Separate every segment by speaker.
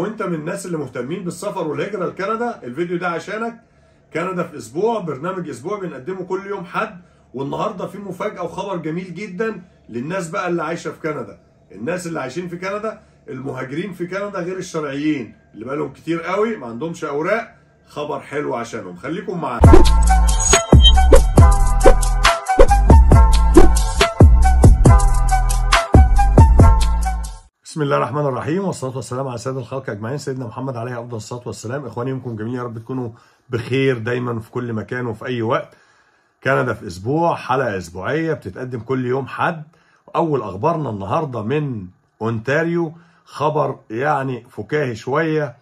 Speaker 1: لو انت من الناس اللي مهتمين بالسفر والهجره لكندا الفيديو ده عشانك كندا في اسبوع برنامج اسبوع بنقدمه كل يوم حد والنهارده في مفاجاه وخبر جميل جدا للناس بقى اللي عايشه في كندا الناس اللي عايشين في كندا المهاجرين في كندا غير الشرعيين اللي بقى لهم كتير قوي ما عندهمش اوراق خبر حلو عشانهم خليكم معانا بسم الله الرحمن الرحيم والصلاه والسلام على سيد الخلق اجمعين سيدنا محمد عليه افضل الصلاه والسلام اخواني يومكم جميل يا رب تكونوا بخير دايما في كل مكان وفي اي وقت كندا في اسبوع حلقه اسبوعيه بتتقدم كل يوم حد اول اخبارنا النهارده من اونتاريو خبر يعني فكاهي شويه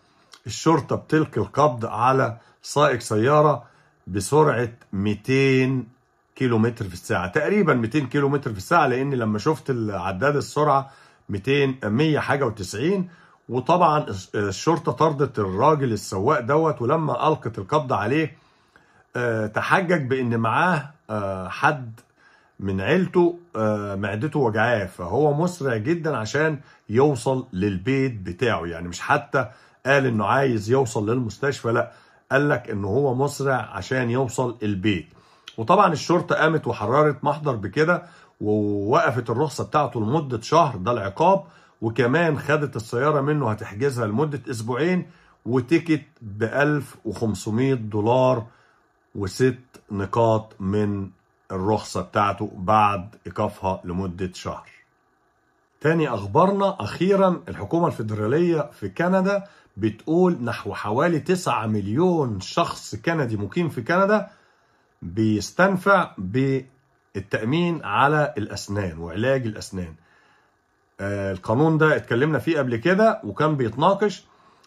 Speaker 1: الشرطه بتلقي القبض على سائق سياره بسرعه 200 كيلو في الساعه تقريبا 200 كيلو في الساعه لان لما شفت عداد السرعه 200 100 حاجه و90 وطبعا الشرطه طردت الراجل السواق دوت ولما القت القبض عليه آه، تحجج بان معاه آه، حد من عيلته آه، معدته وجعاه فهو مسرع جدا عشان يوصل للبيت بتاعه يعني مش حتى قال انه عايز يوصل للمستشفى لا قال لك ان هو مسرع عشان يوصل البيت وطبعا الشرطه قامت وحررت محضر بكده ووقفت الرخصه بتاعته لمده شهر ده العقاب وكمان خدت السياره منه هتحجزها لمده اسبوعين وتيكت ب 1500 دولار وست نقاط من الرخصه بتاعته بعد ايقافها لمده شهر. تاني اخبارنا اخيرا الحكومه الفيدراليه في كندا بتقول نحو حوالي 9 مليون شخص كندي مقيم في كندا بيستنفع ب التأمين على الأسنان وعلاج الأسنان آه، القانون ده اتكلمنا فيه قبل كده وكان بيتناقش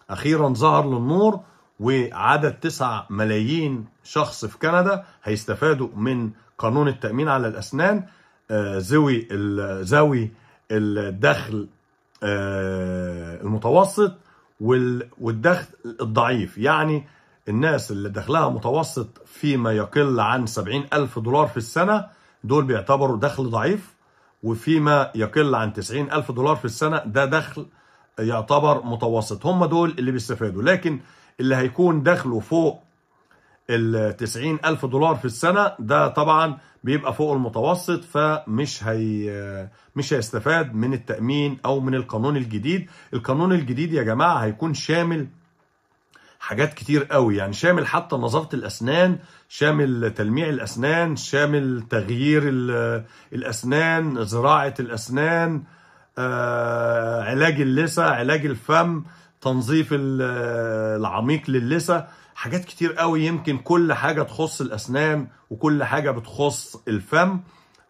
Speaker 1: أخيرا ظهر للنور وعدد 9 ملايين شخص في كندا هيستفادوا من قانون التأمين على الأسنان آه، ذوي ذوي الدخل آه، المتوسط والدخل الضعيف يعني الناس اللي دخلها متوسط فيما يقل عن 70 ألف دولار في السنة دول بيعتبروا دخل ضعيف وفيما يقل عن 90 ألف دولار في السنة ده دخل يعتبر متوسط هم دول اللي بيستفادوا لكن اللي هيكون دخله فوق ال 90 ألف دولار في السنة ده طبعا بيبقى فوق المتوسط فمش هي مش هيستفاد من التأمين أو من القانون الجديد القانون الجديد يا جماعة هيكون شامل حاجات كتير قوي يعني شامل حتى نظافة الأسنان شامل تلميع الأسنان شامل تغيير الأسنان زراعة الأسنان آه، علاج اللثة علاج الفم تنظيف العميق للثة حاجات كتير قوي يمكن كل حاجة تخص الأسنان وكل حاجة بتخص الفم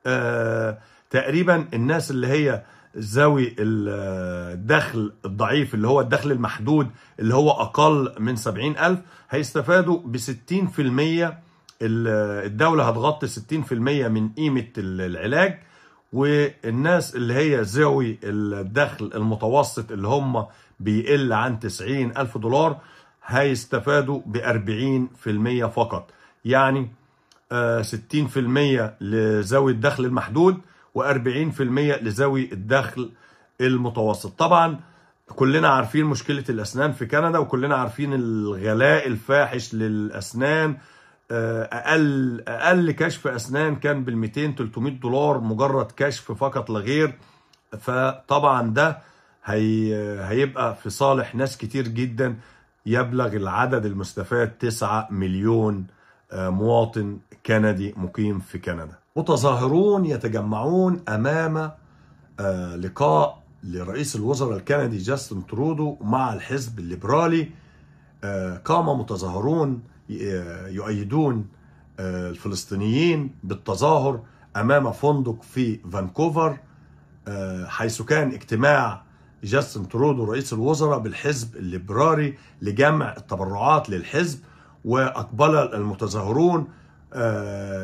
Speaker 1: آه، تقريبا الناس اللي هي ذوي الدخل الضعيف اللي هو الدخل المحدود اللي هو أقل من 70000 هيستفادوا ب 60% الدولة هتغطي 60% من قيمة العلاج والناس اللي هي ذوي الدخل المتوسط اللي هم بيقل عن 90 ألف دولار هيستفادوا ب 40% فقط يعني 60% آه، لذوي الدخل المحدود و40% لذوي الدخل المتوسط طبعا كلنا عارفين مشكلة الأسنان في كندا وكلنا عارفين الغلاء الفاحش للأسنان آه، أقل أقل كشف أسنان كان بال 200 300 دولار مجرد كشف فقط لا غير فطبعا ده هي هيبقى في صالح ناس كتير جدا يبلغ العدد المستفاد 9 مليون آه، مواطن كندي مقيم في كندا متظاهرون يتجمعون امام آه، لقاء لرئيس الوزراء الكندي جاستن ترودو مع الحزب الليبرالي آه، قام متظاهرون آه، يؤيدون الفلسطينيين بالتظاهر امام فندق في فانكوفر حيث كان اجتماع جاستن ترودو رئيس الوزراء بالحزب الليبرالي لجمع التبرعات للحزب واقبل المتظاهرون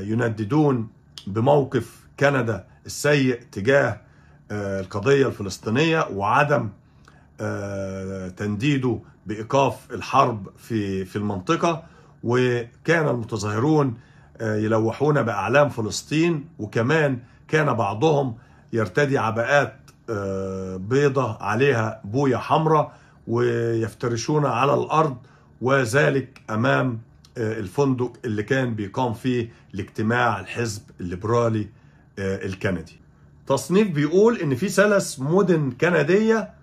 Speaker 1: ينددون بموقف كندا السيء تجاه آه، القضية الفلسطينية وعدم آه، تنديده بإيقاف الحرب في في المنطقة وكان المتظاهرون آه، يلوحون بأعلام فلسطين وكمان كان بعضهم يرتدي عباءات بيضة عليها بوية حمراء ويفترشون على الأرض وذلك أمام آه، الفندق اللي كان بيقام فيه الاجتماع الحزب الليبرالي آه، الكندي تصنيف بيقول ان في ثلاث مدن كنديه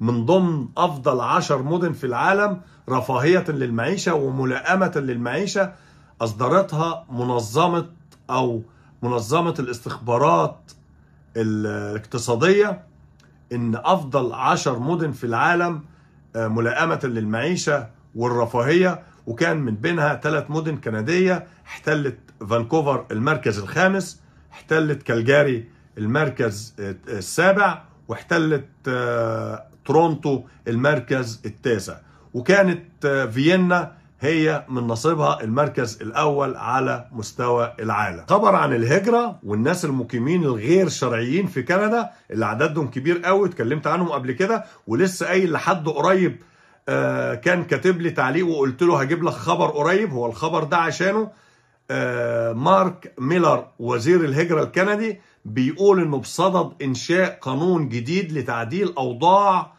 Speaker 1: من ضمن افضل عشر مدن في العالم رفاهيه للمعيشه وملائمه للمعيشه اصدرتها منظمه او منظمه الاستخبارات الاقتصاديه ان افضل عشر مدن في العالم آه، ملائمه للمعيشه والرفاهيه وكان من بينها ثلاث مدن كندية احتلت فانكوفر المركز الخامس احتلت كالجاري المركز السابع واحتلت آه، تورونتو المركز التاسع وكانت آه، فيينا هي من نصيبها المركز الأول على مستوى العالم خبر عن الهجرة والناس المقيمين الغير شرعيين في كندا اللي عددهم كبير قوي اتكلمت عنهم قبل كده ولسه أي لحد قريب آه، كان كاتب لي تعليق وقلت له هجيب لك خبر قريب هو الخبر ده عشانه آه، مارك ميلر وزير الهجرة الكندي بيقول انه بصدد انشاء قانون جديد لتعديل اوضاع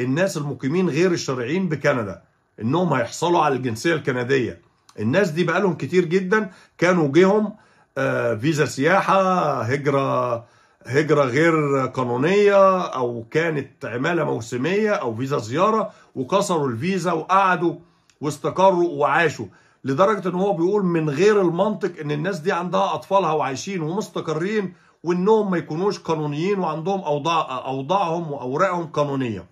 Speaker 1: الناس المقيمين غير الشرعيين بكندا انهم هيحصلوا على الجنسية الكندية الناس دي بقالهم كتير جدا كانوا جيهم آه، فيزا سياحة هجرة هجرة غير قانونية أو كانت عمالة موسمية أو فيزا زيارة وكسروا الفيزا وقعدوا واستقروا وعاشوا لدرجة إن هو بيقول من غير المنطق إن الناس دي عندها أطفالها وعايشين ومستقرين وإنهم ما يكونوش قانونيين وعندهم أوضاع أوضاعهم وأوراقهم قانونية.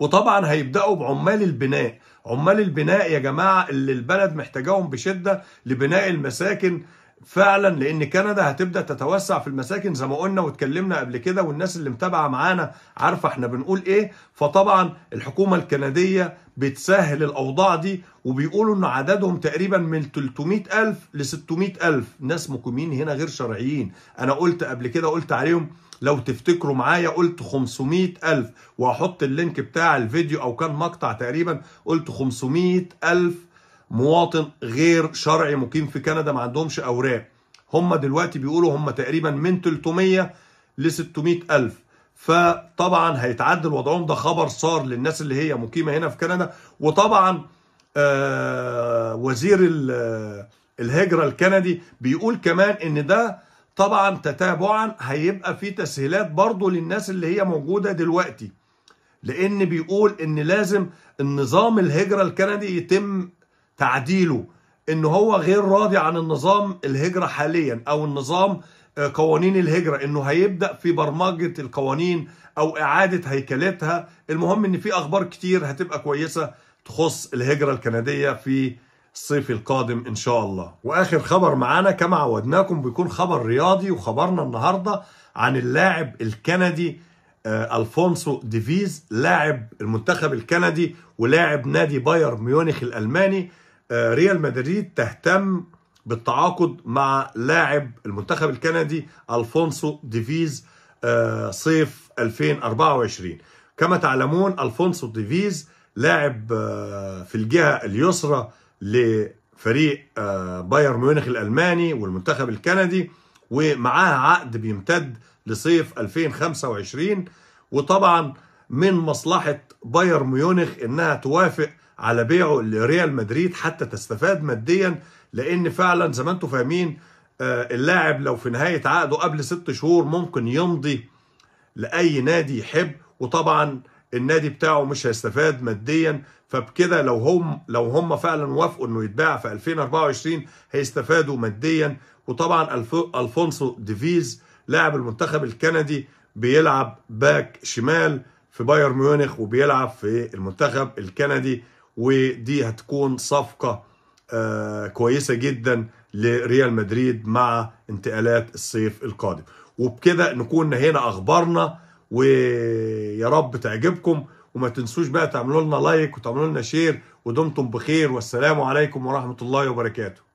Speaker 1: وطبعا هيبدأوا بعمال البناء عمال البناء يا جماعة اللي البلد محتاجاهم بشدة لبناء المساكن فعلا لان كندا هتبدا تتوسع في المساكن زي ما قلنا واتكلمنا قبل كده والناس اللي متابعه معانا عارفه احنا بنقول ايه فطبعا الحكومه الكنديه بتسهل الاوضاع دي وبيقولوا ان عددهم تقريبا من 300000 ل 600000 ناس مقيمين هنا غير شرعيين انا قلت قبل كده قلت عليهم لو تفتكروا معايا قلت 500 ألف وهحط اللينك بتاع الفيديو أو كان مقطع تقريبا قلت 500 ألف مواطن غير شرعي مقيم في كندا ما عندهمش اوراق هم دلوقتي بيقولوا هم تقريبا من 300 ل 600 الف فطبعا هيتعدل وضعهم ده خبر صار للناس اللي هي مقيمه هنا في كندا وطبعا آه وزير آه، الهجره الكندي بيقول كمان ان ده طبعا تتابعا هيبقى في تسهيلات برضه للناس اللي هي موجوده دلوقتي لان بيقول ان لازم النظام الهجره الكندي يتم تعديله ان هو غير راضي عن النظام الهجرة حاليا او النظام آه، قوانين الهجرة انه هيبدأ في برمجة القوانين او اعادة هيكلتها المهم ان في اخبار كتير هتبقى كويسة تخص الهجرة الكندية في الصيف القادم ان شاء الله واخر خبر معانا كما عودناكم بيكون خبر رياضي وخبرنا النهاردة عن اللاعب الكندي آه، الفونسو ديفيز لاعب المنتخب الكندي ولاعب نادي باير ميونخ الالماني آه، ريال مدريد تهتم بالتعاقد مع لاعب المنتخب الكندي الفونسو ديفيز آه، صيف 2024 كما تعلمون الفونسو ديفيز لاعب آه، في الجهه اليسرى لفريق بايرن ميونخ الالماني والمنتخب الكندي ومعاه عقد بيمتد لصيف 2025 وطبعا من مصلحه بايرن ميونخ انها توافق على بيعه لريال مدريد حتى تستفاد ماديا لان فعلا زي ما انتم فاهمين آه، اللاعب لو في نهايه عقده قبل ست شهور ممكن يمضي لاي نادي يحب وطبعا النادي بتاعه مش هيستفاد ماديا فبكده لو هم لو هم فعلا وافقوا انه يتباع في 2024 هيستفادوا ماديا وطبعا الفونسو ديفيز لاعب المنتخب الكندي بيلعب باك شمال في بايرن ميونخ وبيلعب في المنتخب الكندي ودي هتكون صفقة آه، كويسة جدا لريال مدريد مع انتقالات الصيف القادم وبكده نكون هنا أخبارنا ويا رب تعجبكم وما تنسوش بقى تعملوا لنا لايك وتعملوا لنا شير ودمتم بخير والسلام عليكم ورحمة الله وبركاته